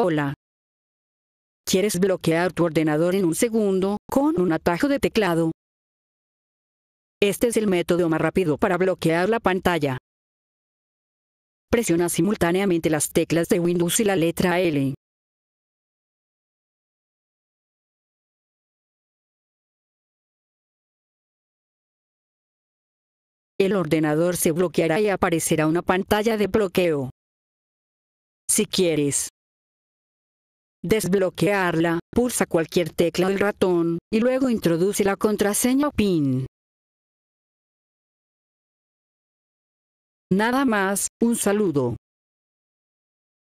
Hola. ¿Quieres bloquear tu ordenador en un segundo con un atajo de teclado? Este es el método más rápido para bloquear la pantalla. Presiona simultáneamente las teclas de Windows y la letra L. El ordenador se bloqueará y aparecerá una pantalla de bloqueo. Si quieres, desbloquearla, pulsa cualquier tecla del ratón, y luego introduce la contraseña o PIN. Nada más, un saludo.